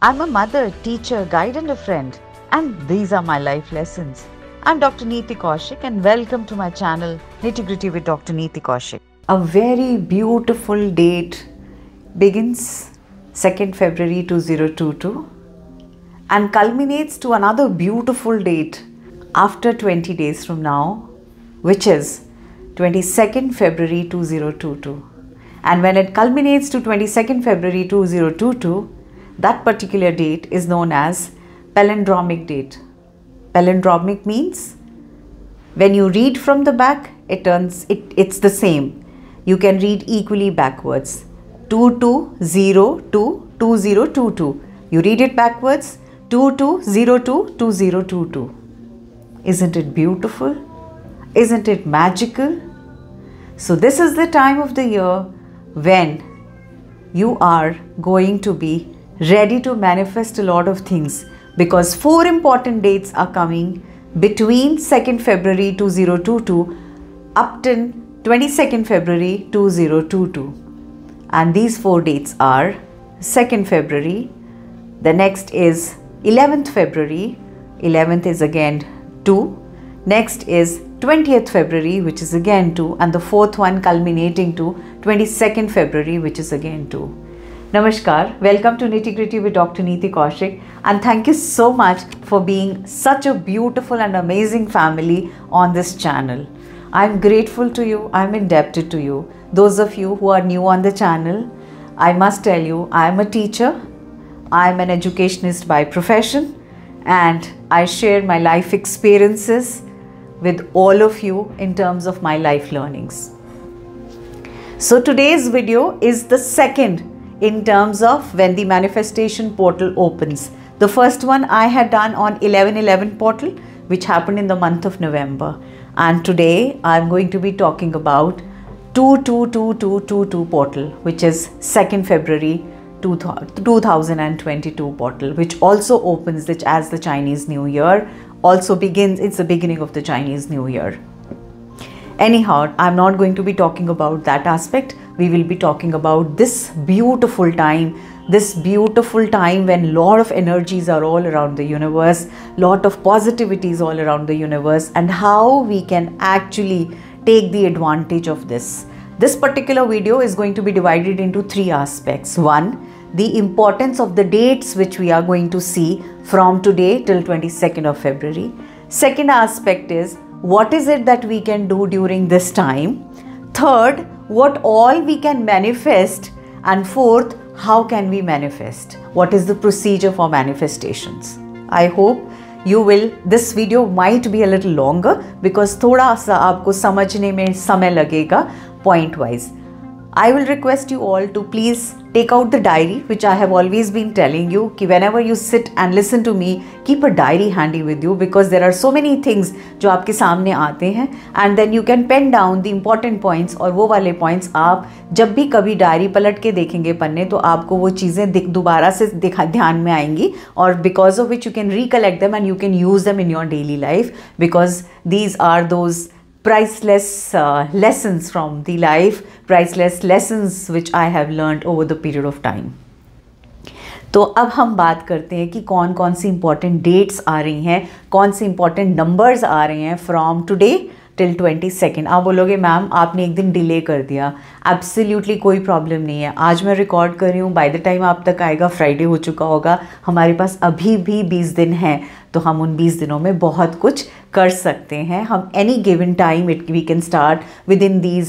I'm a mother, teacher, guide, and a friend, and these are my life lessons. I'm Dr. Neeti Kaushik, and welcome to my channel Nitty Gritty with Dr. Neeti Kaushik. A very beautiful date begins 2nd February 2022 and culminates to another beautiful date after 20 days from now, which is 22nd February 2022. And when it culminates to 22nd February 2022, that particular date is known as palindromic date. Palindromic means when you read from the back, it turns it, it's the same. You can read equally backwards. 22022022. You read it backwards 22022022. Isn't it beautiful? Isn't it magical? So this is the time of the year when you are going to be ready to manifest a lot of things because four important dates are coming between 2nd February 2022 up till 22nd February 2022. And these four dates are 2nd February, the next is 11th February, 11th is again 2, next is 20th February, which is again 2, and the fourth one culminating to 22nd February, which is again 2. Namaskar, welcome to Nitty Gritty with Dr. Neeti Kaushik, and thank you so much for being such a beautiful and amazing family on this channel. I'm grateful to you, I'm indebted to you. Those of you who are new on the channel, I must tell you, I'm a teacher, I'm an educationist by profession, and I share my life experiences with all of you in terms of my life learnings. So, today's video is the second in terms of when the manifestation portal opens. The first one I had done on 1111 portal, which happened in the month of November. And today I'm going to be talking about 222222 portal, which is 2nd February 2022 portal, which also opens as the Chinese New Year, also begins, it's the beginning of the Chinese New Year. Anyhow, I'm not going to be talking about that aspect we will be talking about this beautiful time this beautiful time when lot of energies are all around the universe lot of positivity is all around the universe and how we can actually take the advantage of this this particular video is going to be divided into three aspects one the importance of the dates which we are going to see from today till 22nd of february second aspect is what is it that we can do during this time third what all we can manifest, and fourth, how can we manifest? What is the procedure for manifestations? I hope you will. This video might be a little longer because thoda sa aapko samajhne mein samay lagega point wise. I will request you all to please take out the diary which I have always been telling you कि whenever you sit and listen to me keep a diary handy with you because there are so many things जो आपके सामने आते हैं and then you can pen down the important points और वो वाले points आप जब भी कभी डायरी पलट के देखेंगे पन्ने तो आपको वो चीज़ें दोबारा से दिखा ध्यान में आएंगी और because of which you can recollect them and you can use them in your daily life because these are those priceless uh, lessons from the life, priceless lessons which I have learned over the period of time. तो अब हम बात करते हैं कि कौन कौन सी important dates आ रही हैं कौन से इंपॉर्टेंट नंबर्स आ रहे हैं from today till twenty second आप बोलोगे मैम आपने एक दिन डिले कर दिया एब्सोल्यूटली कोई प्रॉब्लम नहीं है आज मैं रिकॉर्ड कर रही हूँ बाय द टाइम आप तक आएगा फ्राइडे हो चुका होगा हमारे पास अभी भी बीस दिन हैं तो हम उन बीस दिनों में बहुत कुछ कर सकते हैं हम any given time it we can start within these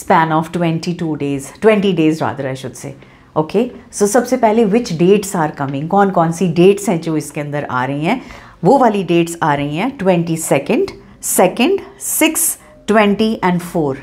span of twenty two days twenty days rather I should say okay so सबसे पहले विच डेट्स आर कमिंग कौन कौन सी डेट्स हैं जो इसके अंदर आ रही हैं वो वाली डेट्स आ रही हैं twenty second second six twenty and four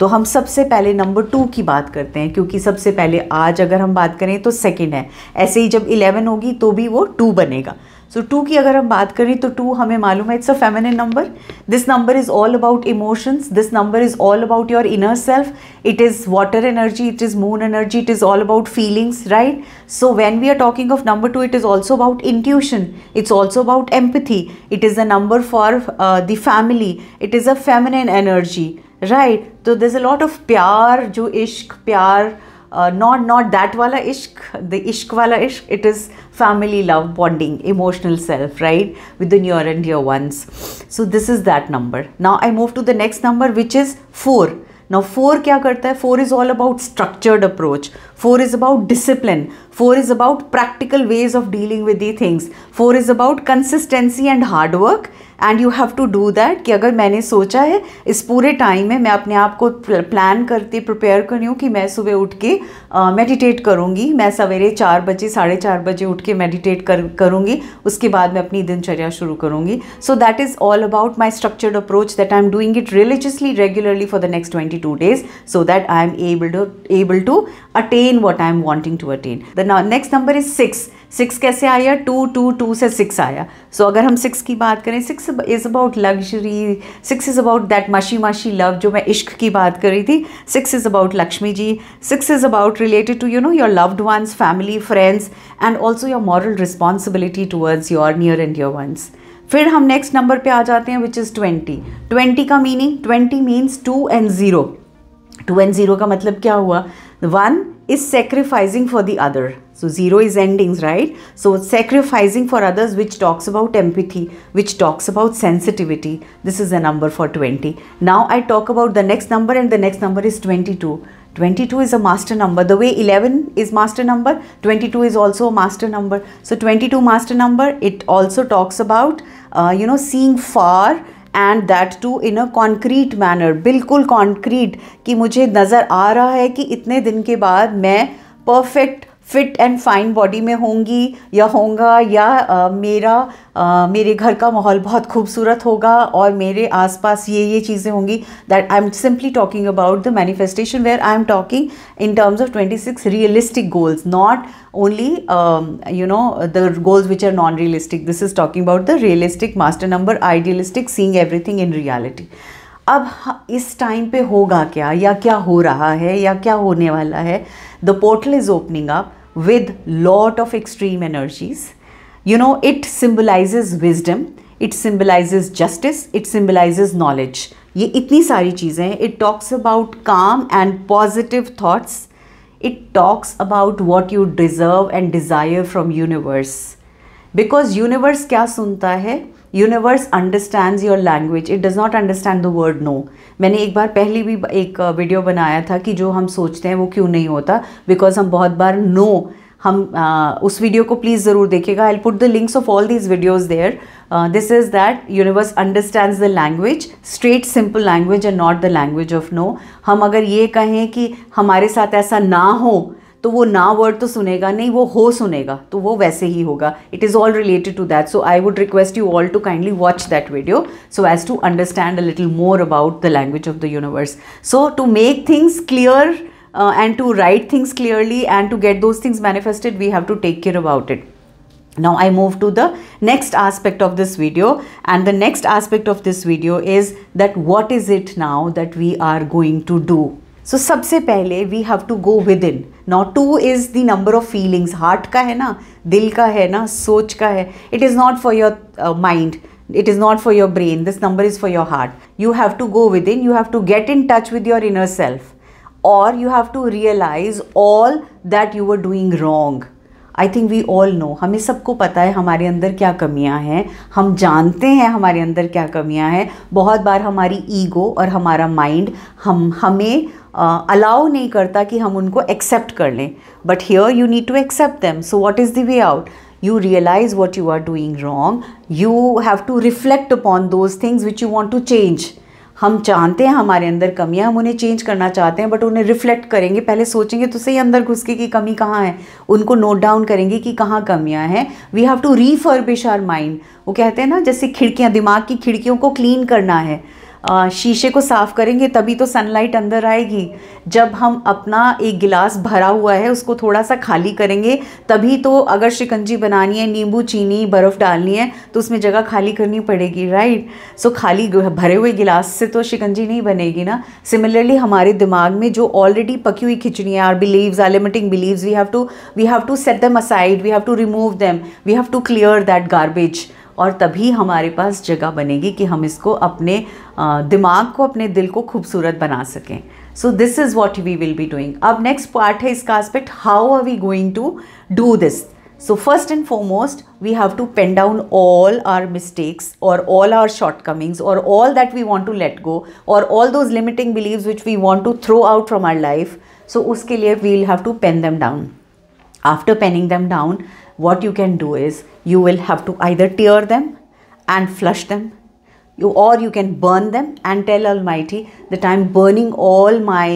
तो हम सबसे पहले नंबर टू की बात करते हैं क्योंकि सबसे पहले आज अगर हम बात करें तो सेकेंड है ऐसे ही जब इलेवन होगी तो भी वो टू बनेगा सो टू की अगर हम बात करें तो टू हमें मालूम है it's a feminine number this number is all about emotions this number is all about your inner self it is water energy it is moon energy it is all about feelings right so when we are talking of number two it is also about intuition it's also about empathy it is a number for the family it is a feminine energy right तो this a lot of प्यार जो इश्क प्यार Uh, not not that wala ishq the ishq wala ishq it is family love bonding emotional self right with the near and dear ones so this is that number now i move to the next number which is 4 now 4 kya karta hai 4 is all about structured approach 4 is about discipline four is about practical ways of dealing with the things four is about consistency and hard work and you have to do that कि अगर मैंने सोचा है इस पूरे time में मैं अपने आप को प्लान करती प्रिपेयर कर रही हूँ कि मैं सुबह उठ के मेडिटेट uh, करूँगी मैं सवेरे चार बजे साढ़े चार बजे उठ के मेडिटेट कर करूँगी उसके बाद मैं अपनी दिनचर्या शुरू करूँगी so that is all about my structured approach that I am doing it religiously regularly for the next twenty two days so that I am able to able to attain what I am wanting to attain the next number is six six कैसे आया two two two से six आया so so, अगर हम six की बात करें six is about luxury six is about that मशी माशी लव जो मैं इश्क की बात कर रही थी six is about Lakshmi ji six is about related to you know your loved ones family friends and also your moral responsibility towards your near and your ones फिर हम नेक्स्ट नंबर पे आ जाते हैं विच इज़ ट्वेंटी ट्वेंटी का meaning twenty means two and zero two and zero का मतलब क्या हुआ one is sacrificing for the other so zero is endings right so sacrificing for others which talks about empathy which talks about sensitivity this is a number for twenty now I talk about the next number and the next number is twenty two 22 is a master number the way 11 is master number 22 is also a master number so 22 master number it also talks about uh, you know seeing far and that too in a concrete manner बिल्कुल concrete कि मुझे नज़र आ रहा है कि इतने दिन के बाद मैं perfect fit and fine body में होंगी या होंगे या आ, मेरा आ, मेरे घर का माहौल बहुत खूबसूरत होगा और मेरे आसपास ये ये चीज़ें होंगी that I am simply talking about the manifestation where I am talking in terms of twenty six realistic goals not only you know the goals which are non realistic this is talking about the realistic master number idealistic seeing everything in reality अब इस time पे होगा क्या या क्या हो रहा है या क्या होने वाला है the portal is opening up with lot of extreme energies you know it symbolizes wisdom it symbolizes justice it symbolizes knowledge ये इतनी सारी चीज़ें हैं it talks about calm and positive thoughts it talks about what you deserve and desire from universe because universe क्या सुनता है universe understand your language it does not understand the word no मैंने एक बार पहली भी एक वीडियो बनाया था कि जो हम सोचते हैं वो क्यों नहीं होता बिकॉज हम बहुत बार नो no, हम आ, उस वीडियो को प्लीज़ ज़रूर देखिएगा I put the links of all these videos there this is that universe understand the language straight simple language and not the language of no हम अगर ये कहें कि हमारे साथ ऐसा ना हो तो वो ना वर्ड तो सुनेगा नहीं वो हो सुनेगा तो वो वैसे ही होगा it is all related to that so I would request you all to kindly watch that video so as to understand a little more about the language of the universe so to make things clear and to write things clearly and to get those things manifested we have to take care about it now i move to the next aspect of this video and the next aspect of this video is that what is it now that we are going to do so sabse pehle we have to go within now two is the number of feelings heart ka hai na dil ka hai na soch ka hai it is not for your uh, mind it is not for your brain this number is for your heart you have to go within you have to get in touch with your inner self or you have to realize all that you were doing wrong I think we all know हमें सबको पता है हमारे अंदर क्या कमियां हैं हम जानते हैं हमारे अंदर क्या कमियां हैं बहुत बार हमारी ईगो और हमारा माइंड हम हमें अलाउ uh, नहीं करता कि हम उनको एक्सेप्ट कर लें but here you need to accept them so what is the way out you realise what you are doing wrong you have to reflect upon those things which you want to change हम चाहते हैं हमारे अंदर कमियाँ हम उन्हें change करना चाहते हैं बट उन्हें रिफ्लेक्ट करेंगे पहले सोचेंगे तो सही अंदर घुस के कि कमी कहाँ है उनको नोट डाउन करेंगे कि कहाँ कमियाँ हैं we have to refurbish our mind वो कहते हैं ना जैसे खिड़कियाँ दिमाग की खिड़कियों को क्लीन करना है शीशे को साफ़ करेंगे तभी तो सनलाइट अंदर आएगी जब हम अपना एक गिलास भरा हुआ है उसको थोड़ा सा खाली करेंगे तभी तो अगर शिकंजी बनानी है नींबू चीनी बर्फ़ डालनी है तो उसमें जगह खाली करनी पड़ेगी राइट सो खाली भरे हुए गिलास से तो शिकंजी नहीं बनेगी ना सिमिलरली हमारे दिमाग में जो ऑलरेडी पकी हुई खिचड़ी our believe our limiting believe we have to we have to set them aside we have to remove them we have to clear that garbage और तभी हमारे पास जगह बनेगी कि हम इसको अपने दिमाग को अपने दिल को खूबसूरत बना सकें so this is what we will be doing अब नेक्स्ट पार्ट है इसका aspect how are we going to do this so first and foremost we have to pen down all our mistakes और ऑल आर शॉर्टकमिंग्स और all that we want to let go और all those limiting believe which we want to throw out from our life so उसके लिए we'll have to pen them down after penning them down what you can do is you will have to either tear them and flush them you, or you can burn them and tell almighty that i'm burning all my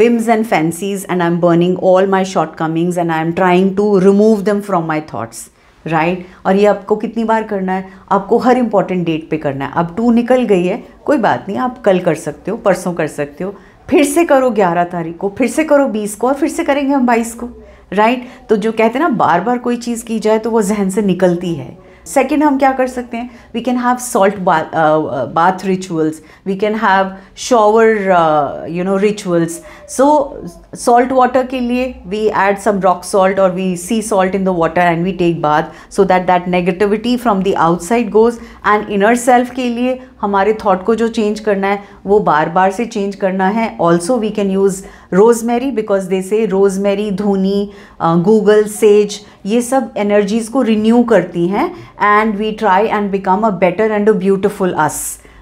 whims and fancies and i'm burning all my shortcomings and i'm trying to remove them from my thoughts right right? और ये आपको कितनी बार करना है आपको हर important date पे करना है अब टू निकल गई है कोई बात नहीं आप कल कर सकते हो परसों कर सकते हो फिर से करो ग्यारह तारीख को फिर से करो बीस को और फिर से करेंगे हम बाईस को राइट तो जो कहते हैं ना बार बार कोई चीज़ की जाए तो वो जहन से निकलती है सेकेंड हम क्या कर सकते हैं we can have salt bath rituals we can have shower you know rituals so salt water के लिए we add some rock salt और we sea salt in the water and we take bath so that that negativity from the outside goes and inner self के लिए हमारे thought को जो change करना है वो बार बार से चेंज करना है also we can use rosemary because they say rosemary Dhoni Google says ये सब एनर्जीज़ को रिन्यू करती हैं and we try and become a better and a beautiful us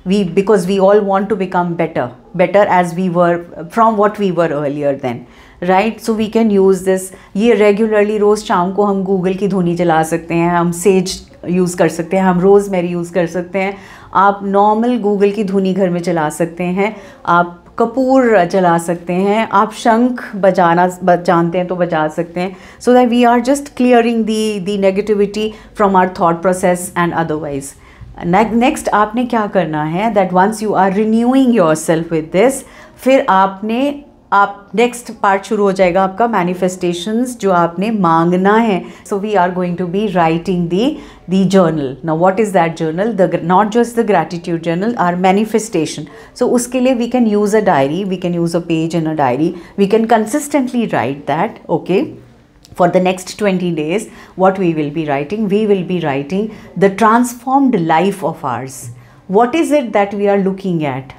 we because we all want to become better better as we were from what we were earlier then right so we can use this ये regularly रोज़ शाम को हम Google की धुनी जला सकते हैं हम सेज यूज़ कर सकते हैं हम रोज़ मेरी यूज़ कर सकते हैं आप नॉर्मल गूगल की धुनी घर में चला सकते हैं आप कपूर जला सकते हैं आप शंख बजाना जानते हैं तो बजा सकते हैं so that we are just clearing the the negativity from our thought process and otherwise next आपने क्या करना है that once you are renewing yourself with this फिर आपने आप नेक्स्ट पार्ट शुरू हो जाएगा आपका मैनिफेस्टेशंस जो आपने मांगना है so we are going to be writing the the journal ना what is that journal the not just the gratitude journal our manifestation so उसके लिए we can use a diary we can use a page in a diary we can consistently write that okay for the next 20 days what we will be writing we will be writing the transformed life of ours what is it that we are looking at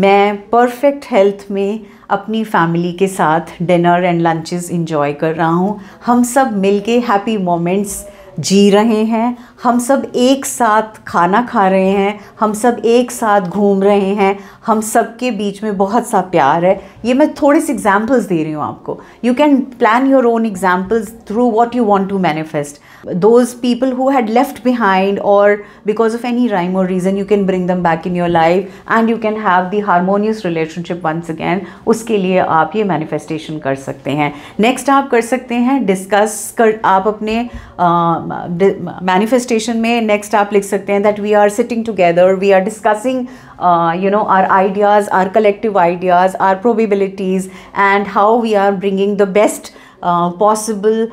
मैं perfect health में अपनी family के साथ dinner and lunches enjoy कर रहा हूँ हम सब मिलके हैप्पी मोमेंट्स जी रहे हैं हम सब एक साथ खाना खा रहे हैं हम सब एक साथ घूम रहे हैं हम सब के बीच में बहुत सा प्यार है ये मैं थोड़े से एग्जाम्पल्स दे रही हूँ आपको you can plan your own examples through what you want to manifest those people who had left behind or because of any rhyme or reason you can bring them back in your life and you can have the harmonious relationship once again उसके लिए आप ये manifestation कर सकते हैं next आप कर सकते हैं डिस्कस कर आप अपने मैनिफेस्टेशन में नेक्स्ट आप लिख सकते हैं that we are sitting together we are discussing you know our ideas our collective ideas our probabilities and how we are bringing the best possible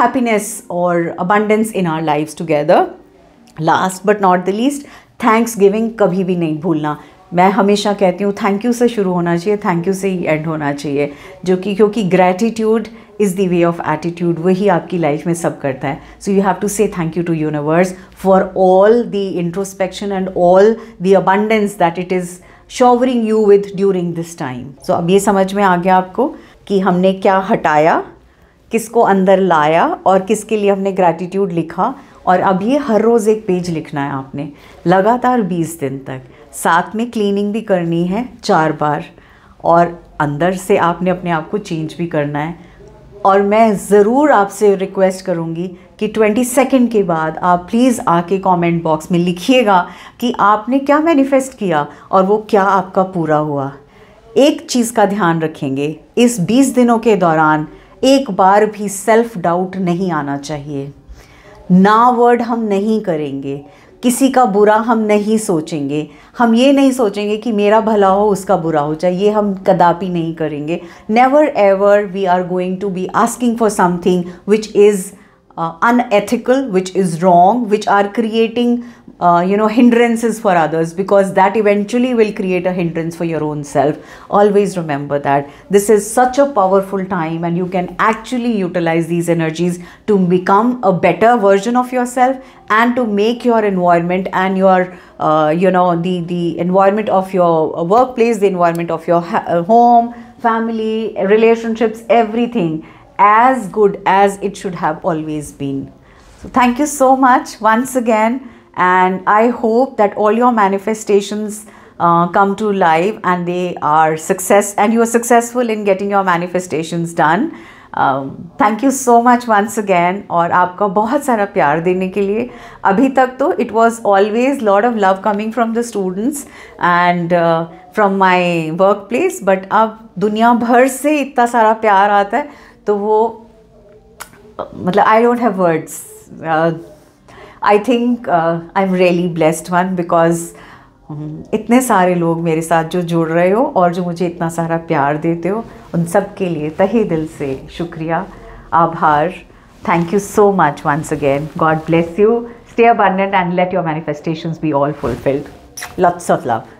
happiness और abundance in our life together last but not the least thanksgiving कभी भी नहीं भूलना मैं हमेशा कहती हूँ thank you से शुरू होना चाहिए थैंक यू से ही एंड होना चाहिए जो कि क्योंकि gratitude is the way of attitude वही आपकी लाइफ में सब करता है so you have to say thank you to universe for all the introspection and all the abundance that it is showering you with during this time सो अब ये समझ में आ गया आपको कि हमने क्या हटाया किसको अंदर लाया और किसके लिए हमने ग्रैटिट्यूड लिखा और अब ये हर रोज़ एक पेज लिखना है आपने लगातार 20 दिन तक साथ में क्लीनिंग भी करनी है चार बार और अंदर से आपने अपने आप को चेंज भी करना है और मैं ज़रूर आपसे रिक्वेस्ट करूँगी कि ट्वेंटी सेकेंड के बाद आप प्लीज़ आके कमेंट बॉक्स में लिखिएगा कि आपने क्या मैनिफेस्ट किया और वो क्या आपका पूरा हुआ एक चीज़ का ध्यान रखेंगे इस बीस दिनों के दौरान एक बार भी सेल्फ़ डाउट नहीं आना चाहिए ना वर्ड हम नहीं करेंगे किसी का बुरा हम नहीं सोचेंगे हम ये नहीं सोचेंगे कि मेरा भला हो उसका बुरा हो जाए ये हम कदापि नहीं करेंगे never ever we are going to be asking for something which is uh, unethical which is wrong which are creating uh, you know hindrances for others because that eventually will create a hindrance for your own self always remember that this is such a powerful time and you can actually utilize these energies to become a better version of yourself and to make your environment and your uh, you know the the environment of your workplace the environment of your home family relationships everything as good as it should have always been. So, thank you so much once again, and I hope that all your manifestations. Uh, come to life and they are success and you are successful in getting your manifestations done thank you so much once again और आपका बहुत सारा प्यार देने के लिए अभी तक तो it was always lot of love coming from the students and from my workplace but अब दुनिया भर से इतना सारा प्यार आता है तो वो मतलब I don't have words I think I am really blessed one because इतने सारे लोग मेरे साथ जो जुड़ रहे हो और जो मुझे इतना सारा प्यार देते हो उन सब के लिए तहे दिल से शुक्रिया आभार thank you so much once again God bless you stay abundant and let your manifestations be all fulfilled lots of love